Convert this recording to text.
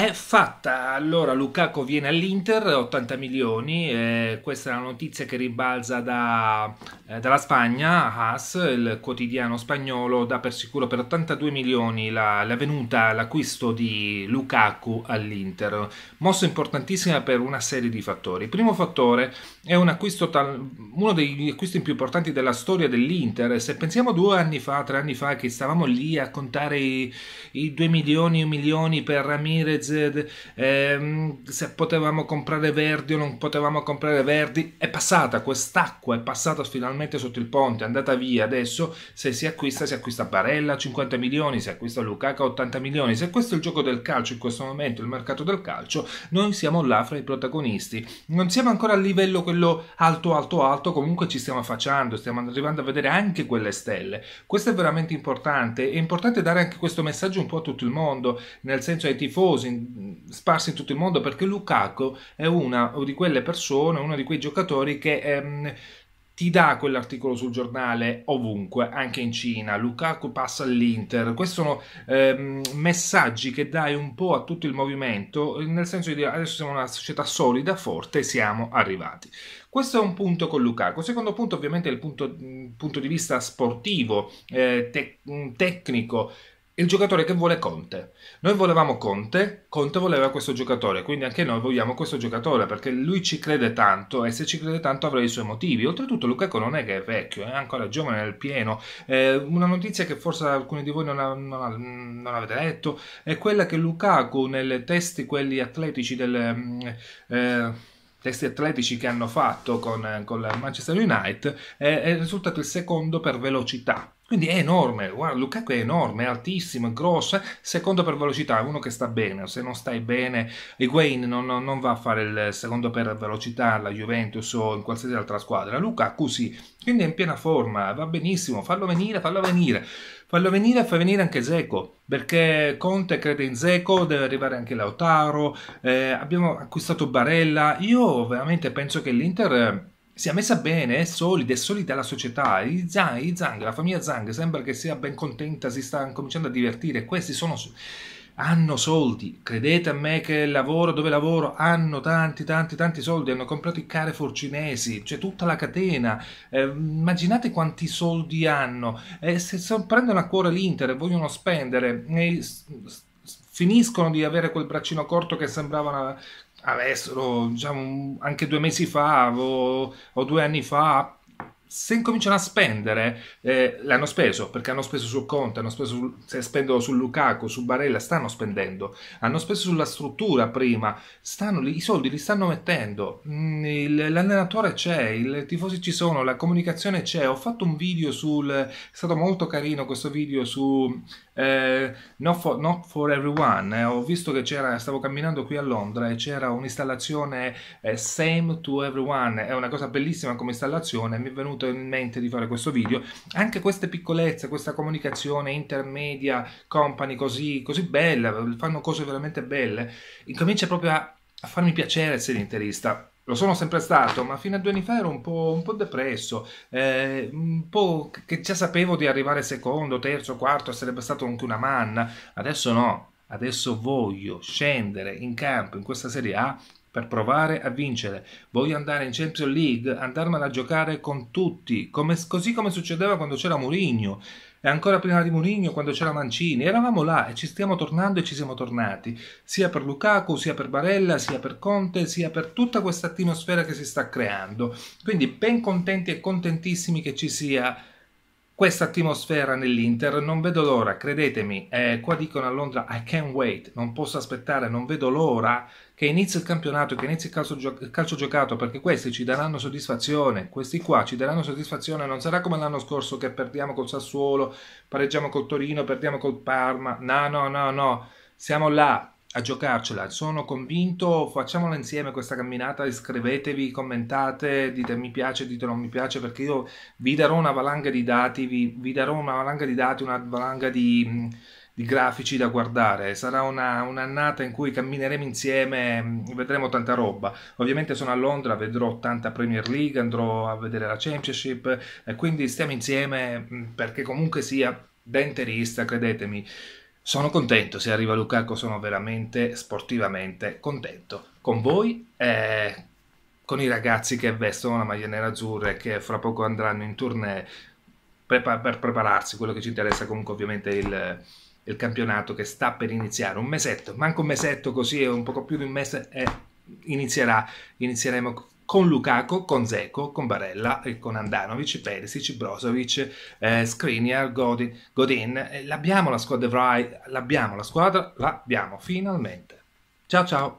È fatta, allora Lukaku viene all'Inter, 80 milioni, eh, questa è una notizia che ribalza da, eh, dalla Spagna, Haas, il quotidiano spagnolo, dà per sicuro per 82 milioni la, la venuta, l'acquisto di Lukaku all'Inter, mossa importantissima per una serie di fattori. primo fattore è un acquisto tal, uno degli acquisti più importanti della storia dell'Inter, se pensiamo due anni fa, tre anni fa che stavamo lì a contare i, i 2 milioni 1 milioni per Ramirez, paese, ehm, se potevamo comprare verdi o non potevamo comprare verdi, è passata quest'acqua, è passata finalmente sotto il ponte, è andata via adesso, se si acquista si acquista Barella 50 milioni, si acquista Lukaku 80 milioni, se questo è il gioco del calcio in questo momento, il mercato del calcio, noi siamo là fra i protagonisti, non siamo ancora a livello quello alto alto alto, comunque ci stiamo facendo, stiamo arrivando a vedere anche quelle stelle, questo è veramente importante, è importante dare anche questo messaggio un po' a tutto il mondo, nel senso ai tifosi, sparsi in tutto il mondo perché Lukaku è una di quelle persone, uno di quei giocatori che ehm, ti dà quell'articolo sul giornale ovunque, anche in Cina, Lukaku passa all'Inter. Questi sono ehm, messaggi che dai un po' a tutto il movimento, nel senso di dire adesso siamo una società solida, forte, siamo arrivati. Questo è un punto con Lukaku. Secondo punto ovviamente è il punto, punto di vista sportivo, eh, te- tecnico il giocatore che vuole Conte. Noi volevamo Conte, Conte voleva questo giocatore, quindi anche noi vogliamo questo giocatore perché lui ci crede tanto e se ci crede tanto avrà i suoi motivi. Oltretutto Lukaku non è che è vecchio, è ancora giovane nel pieno. Eh, una notizia che forse alcuni di voi non, ha, non, ha, non, avete letto è quella che Lukaku nelle testi, quelli atletici del... Mm, eh, testi atletici che hanno fatto con, eh, con la Manchester United, eh, è risultato il secondo per velocità quindi è enorme, guarda, Lukaku è enorme, è altissimo, è grosso, eh? secondo per velocità, è uno che sta bene, se non stai bene, Higuain non, non, non, va a fare il secondo per velocità alla Juventus o in qualsiasi altra squadra, Lukaku sì, quindi è in piena forma, va benissimo, fallo venire, fallo venire, fallo venire e fa venire anche Zeco, perché Conte crede in Zeco, deve arrivare anche Lautaro, eh, abbiamo acquistato Barella, io veramente penso che l'Inter sia messa bene, è solida, è solida la società. I Zang, i Zang, la famiglia Zang sembra che sia ben contenta, si sta cominciando a divertire. Questi sono, hanno soldi, credete a me che lavoro dove lavoro, hanno tanti, tanti, tanti soldi. Hanno comprato i Carrefour cinesi, c'è cioè tutta la catena. Eh, immaginate quanti soldi hanno. Eh, se, se prendono a cuore l'Inter e vogliono spendere. Eh, finiscono di avere quel braccino corto che sembrava una, adesso, diciamo, anche due mesi fa o, o due anni fa se incominciano a spendere, eh, l'hanno speso perché hanno speso su Conte, hanno speso sul, se spendono su Lukaku, su Barella, stanno spendendo, hanno speso sulla struttura prima, stanno i soldi li stanno mettendo, mm, il, l'allenatore c'è, i tifosi ci sono, la comunicazione c'è, ho fatto un video sul, è stato molto carino questo video su eh, not, for, not, for, Everyone, eh, ho visto che c'era, stavo camminando qui a Londra e c'era un'installazione eh, Same to Everyone, è una cosa bellissima come installazione, mi è venuto avuto in mente di fare questo video. Anche queste piccolezze, questa comunicazione intermedia, company così, così bella, fanno cose veramente belle, incomincia proprio a, a farmi piacere essere interista lo sono sempre stato, ma fino a due anni fa ero un po', un po depresso, eh, un po' che già sapevo di arrivare secondo, terzo, quarto, sarebbe stato anche una manna. Adesso no, adesso voglio scendere in campo in questa Serie A per provare a vincere. Voglio andare in Champions League, andarmela a giocare con tutti, come, così come succedeva quando c'era Mourinho e ancora prima di Mourinho quando c'era Mancini. Eravamo là e ci stiamo tornando e ci siamo tornati, sia per Lukaku, sia per Barella, sia per Conte, sia per tutta questa atmosfera che si sta creando. Quindi ben contenti e contentissimi che ci sia questa atmosfera nell'Inter, non vedo l'ora, credetemi, eh, qua dicono a Londra I can't wait, non posso aspettare, non vedo l'ora che inizi il campionato, che inizi il calcio, il calcio, giocato, perché questi ci daranno soddisfazione, questi qua ci daranno soddisfazione, non sarà come l'anno scorso che perdiamo col Sassuolo, pareggiamo col Torino, perdiamo col Parma, no, no, no, no, siamo là, a giocarcela, sono convinto, facciamola insieme questa camminata, iscrivetevi, commentate, dite mi piace, dite non mi piace, perché io vi darò una valanga di dati, vi, vi darò una valanga di dati, una valanga di, di grafici da guardare, sarà una, un'annata in cui cammineremo insieme, mm, vedremo tanta roba. Ovviamente sono a Londra, vedrò tanta Premier League, andrò a vedere la Championship, e quindi stiamo insieme mm, perché comunque sia denterista, credetemi. Sono contento se arriva Lukaku, sono veramente sportivamente contento con voi, eh, con i ragazzi che vestono la maglia nera azzurra e che fra poco andranno in tournée per, per prepararsi, quello che ci interessa comunque ovviamente è il, il campionato che sta per iniziare, un mesetto, manca un mesetto così, è un poco più di un mese, eh, inizierà, inizieremo con Lukaku, con Zeko, con Barella, eh, con Andanovic, Perisic, Brozovic, eh, Skriniar, Godin. Godin. Eh, l'abbiamo la squadra, l'abbiamo la squadra, l'abbiamo finalmente. Ciao ciao!